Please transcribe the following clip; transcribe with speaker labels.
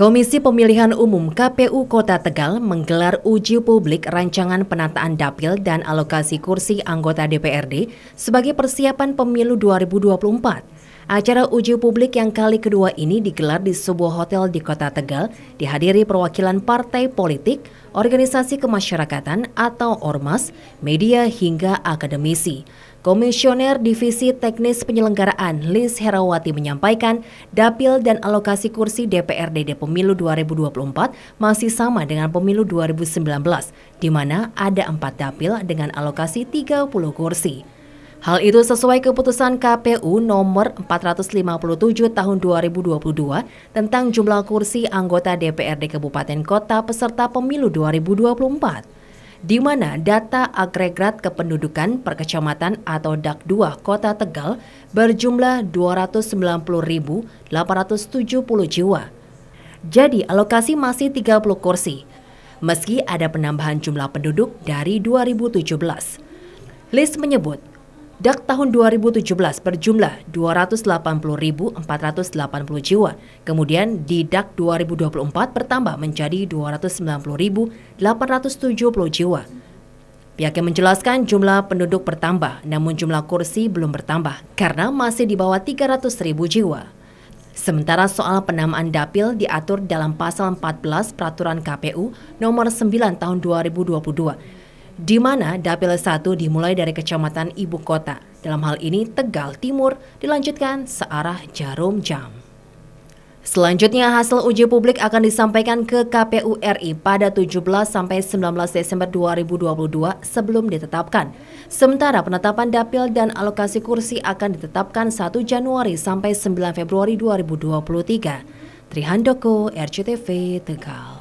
Speaker 1: Komisi Pemilihan Umum KPU Kota Tegal menggelar uji publik rancangan penataan dapil dan alokasi kursi anggota DPRD sebagai persiapan pemilu 2024. Acara uji publik yang kali kedua ini digelar di sebuah hotel di kota Tegal, dihadiri perwakilan partai politik, organisasi kemasyarakatan atau ormas, media hingga akademisi. Komisioner Divisi Teknis Penyelenggaraan Liz Herawati menyampaikan dapil dan alokasi kursi DPRD di pemilu 2024 masih sama dengan pemilu 2019, di mana ada empat dapil dengan alokasi 30 kursi. Hal itu sesuai keputusan KPU nomor 457 tahun 2022 tentang jumlah kursi anggota DPRD Kabupaten Kota peserta pemilu 2024 di mana data agregat kependudukan per kecamatan atau DAK 2 Kota Tegal berjumlah 290.870 jiwa. Jadi alokasi masih 30 kursi, meski ada penambahan jumlah penduduk dari 2017. List menyebut, DAK tahun 2017 berjumlah 280.480 jiwa, kemudian di DAK 2024 bertambah menjadi 290.870 jiwa. Pihaknya menjelaskan jumlah penduduk bertambah, namun jumlah kursi belum bertambah karena masih di bawah 300.000 jiwa. Sementara soal penamaan dapil diatur dalam pasal 14 Peraturan KPU nomor 9 tahun 2022 di mana Dapil 1 dimulai dari kecamatan ibu kota, dalam hal ini Tegal Timur, dilanjutkan searah Jarum Jam. Selanjutnya hasil uji publik akan disampaikan ke KPU RI pada 17 sampai 19 Desember 2022 sebelum ditetapkan. Sementara penetapan dapil dan alokasi kursi akan ditetapkan 1 Januari sampai 9 Februari 2023. Trihandoko, RCTV, Tegal.